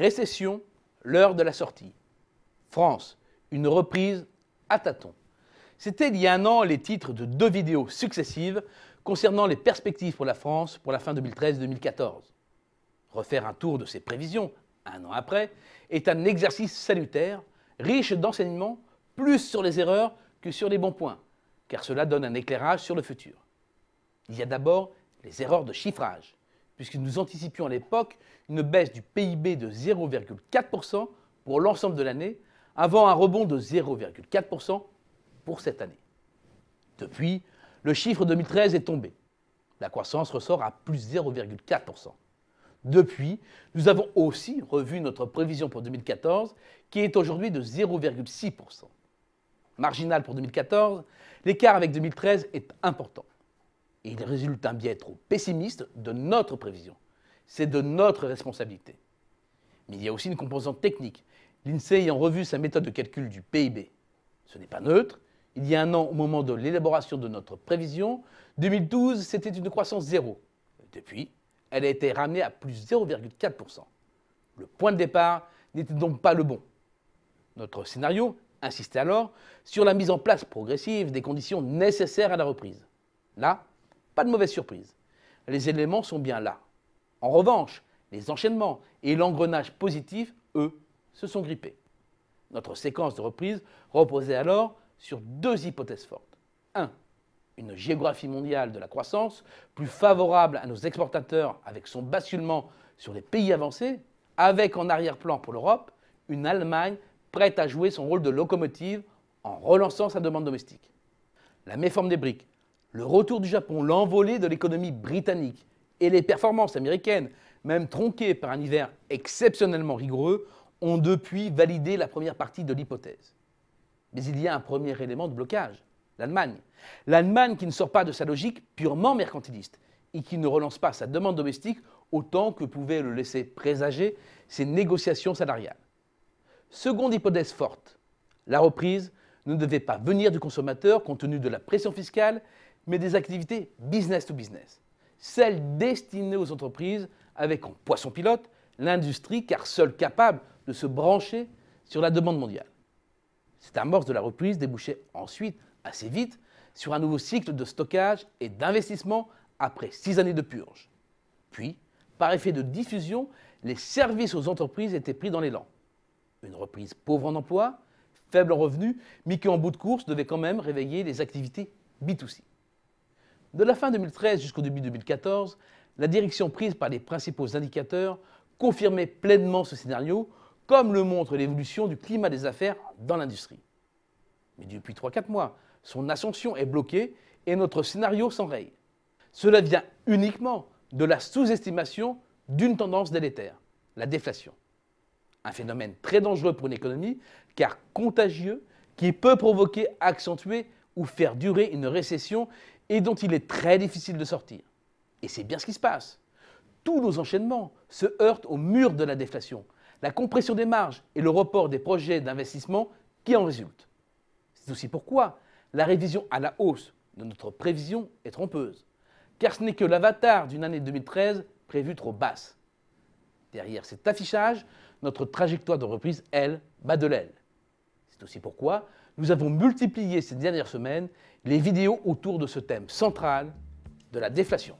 Récession, l'heure de la sortie. France, une reprise à tâtons. C'était il y a un an les titres de deux vidéos successives concernant les perspectives pour la France pour la fin 2013-2014. Refaire un tour de ces prévisions un an après est un exercice salutaire, riche d'enseignements, plus sur les erreurs que sur les bons points, car cela donne un éclairage sur le futur. Il y a d'abord les erreurs de chiffrage puisque nous anticipions à l'époque une baisse du PIB de 0,4% pour l'ensemble de l'année, avant un rebond de 0,4% pour cette année. Depuis, le chiffre 2013 est tombé. La croissance ressort à plus 0,4%. Depuis, nous avons aussi revu notre prévision pour 2014, qui est aujourd'hui de 0,6%. Marginal pour 2014, l'écart avec 2013 est important. Et il résulte un biais trop pessimiste de notre prévision. C'est de notre responsabilité. Mais il y a aussi une composante technique. L'INSEE ayant revu sa méthode de calcul du PIB, ce n'est pas neutre. Il y a un an, au moment de l'élaboration de notre prévision, 2012, c'était une croissance zéro. Depuis, elle a été ramenée à plus 0,4%. Le point de départ n'était donc pas le bon. Notre scénario insistait alors sur la mise en place progressive des conditions nécessaires à la reprise. Là, pas de mauvaise surprise. Les éléments sont bien là. En revanche, les enchaînements et l'engrenage positif, eux, se sont grippés. Notre séquence de reprise reposait alors sur deux hypothèses fortes. 1. Une géographie mondiale de la croissance plus favorable à nos exportateurs avec son basculement sur les pays avancés, avec en arrière-plan pour l'Europe une Allemagne prête à jouer son rôle de locomotive en relançant sa demande domestique. La méforme des briques, le retour du Japon, l'envolée de l'économie britannique et les performances américaines, même tronquées par un hiver exceptionnellement rigoureux, ont depuis validé la première partie de l'hypothèse. Mais il y a un premier élément de blocage, l'Allemagne. L'Allemagne qui ne sort pas de sa logique purement mercantiliste et qui ne relance pas sa demande domestique autant que pouvait le laisser présager ses négociations salariales. Seconde hypothèse forte, la reprise ne devait pas venir du consommateur compte tenu de la pression fiscale mais des activités business to business, celles destinées aux entreprises avec en poisson pilote l'industrie car seule capable de se brancher sur la demande mondiale. Cette amorce de la reprise débouchait ensuite assez vite sur un nouveau cycle de stockage et d'investissement après six années de purge. Puis, par effet de diffusion, les services aux entreprises étaient pris dans l'élan. Une reprise pauvre en emploi, faible en revenus, mais qui en bout de course devait quand même réveiller les activités B2C. De la fin 2013 jusqu'au début 2014, la direction prise par les principaux indicateurs confirmait pleinement ce scénario, comme le montre l'évolution du climat des affaires dans l'industrie. Mais depuis 3-4 mois, son ascension est bloquée et notre scénario s'enraye. Cela vient uniquement de la sous-estimation d'une tendance délétère, la déflation. Un phénomène très dangereux pour une économie, car contagieux, qui peut provoquer, accentuer ou faire durer une récession et dont il est très difficile de sortir. Et c'est bien ce qui se passe. Tous nos enchaînements se heurtent au mur de la déflation, la compression des marges et le report des projets d'investissement qui en résultent. C'est aussi pourquoi la révision à la hausse de notre prévision est trompeuse, car ce n'est que l'avatar d'une année 2013 prévue trop basse. Derrière cet affichage, notre trajectoire de reprise, elle, bat de l'aile. C'est aussi pourquoi nous avons multiplié ces dernières semaines les vidéos autour de ce thème central de la déflation.